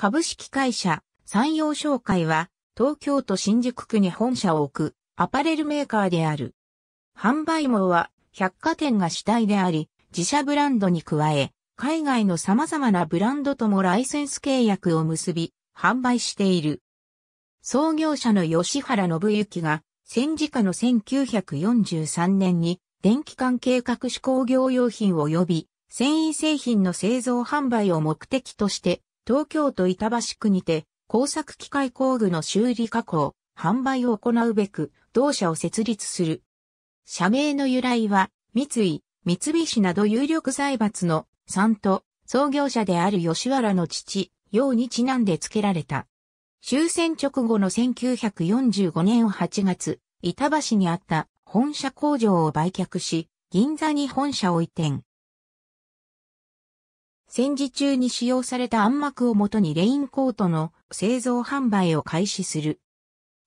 株式会社、山陽商会は、東京都新宿区に本社を置く、アパレルメーカーである。販売網は、百貨店が主体であり、自社ブランドに加え、海外の様々なブランドともライセンス契約を結び、販売している。創業者の吉原信之が、戦時下の1943年に、電気管計画種工業用品及び、繊維製品の製造販売を目的として、東京都板橋区にて、工作機械工具の修理加工、販売を行うべく、同社を設立する。社名の由来は、三井、三菱など有力財閥の3と創業者である吉原の父、陽にちなんで付けられた。終戦直後の1945年8月、板橋にあった本社工場を売却し、銀座に本社を移転。戦時中に使用された暗幕をもとにレインコートの製造販売を開始する。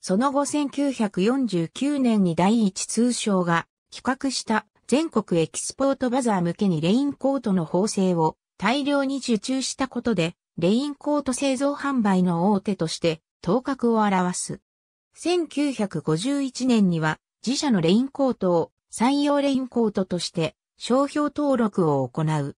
その後1949年に第一通商が企画した全国エキスポートバザー向けにレインコートの縫製を大量に受注したことで、レインコート製造販売の大手として頭角を表す。1951年には自社のレインコートを採用レインコートとして商標登録を行う。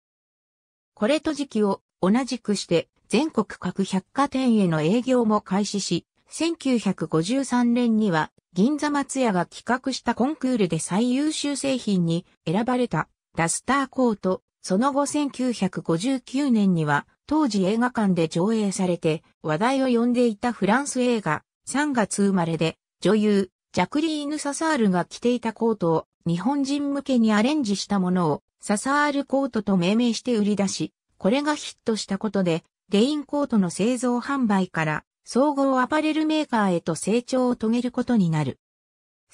これと時期を同じくして全国各百貨店への営業も開始し、1953年には銀座松屋が企画したコンクールで最優秀製品に選ばれたラスターコート、その後1959年には当時映画館で上映されて話題を呼んでいたフランス映画3月生まれで女優ジャクリーヌ・ササールが着ていたコートを日本人向けにアレンジしたものをササールコートと命名して売り出し、これがヒットしたことで、レインコートの製造販売から総合アパレルメーカーへと成長を遂げることになる。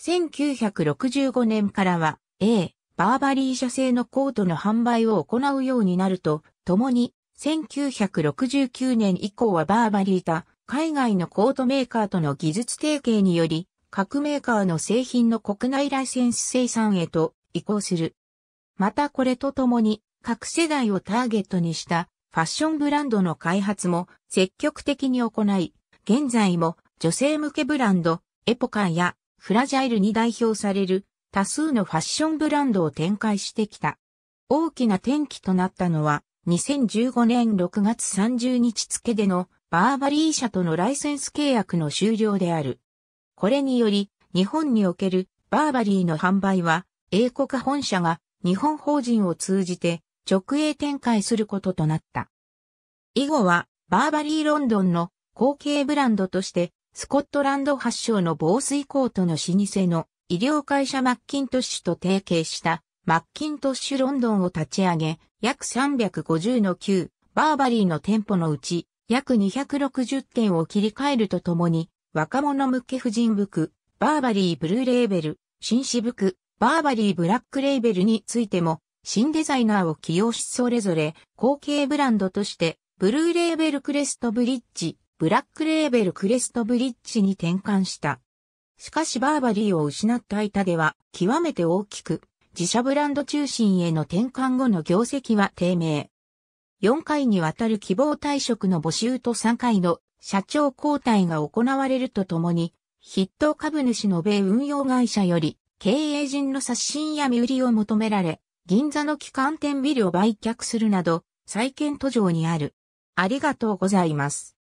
1965年からは A、バーバリー社製のコートの販売を行うようになると、ともに1969年以降はバーバリーた海外のコートメーカーとの技術提携により、各メーカーの製品の国内ライセンス生産へと移行する。またこれとともに、各世代をターゲットにしたファッションブランドの開発も積極的に行い、現在も女性向けブランド、エポカやフラジャイルに代表される多数のファッションブランドを展開してきた。大きな転機となったのは、2015年6月30日付でのバーバリー社とのライセンス契約の終了である。これにより、日本におけるバーバリーの販売は、英国本社が日本法人を通じて直営展開することとなった。以後は、バーバリーロンドンの後継ブランドとして、スコットランド発祥の防水コートの老舗の医療会社マッキントッシュと提携したマッキントッシュロンドンを立ち上げ、約350の旧バーバリーの店舗のうち約260店を切り替えるとともに、若者向け婦人服、バーバリーブルーレーベル、紳士服、バーバリーブラックレーベルについても、新デザイナーを起用しそれぞれ、後継ブランドとして、ブルーレーベルクレストブリッジ、ブラックレーベルクレストブリッジに転換した。しかしバーバリーを失った板では、極めて大きく、自社ブランド中心への転換後の業績は低迷。4回にわたる希望退職の募集と3回の社長交代が行われるとともに、筆頭株主の米運用会社より、経営陣の刷新や身売りを求められ、銀座の機関店ビルを売却するなど、再建途上にある。ありがとうございます。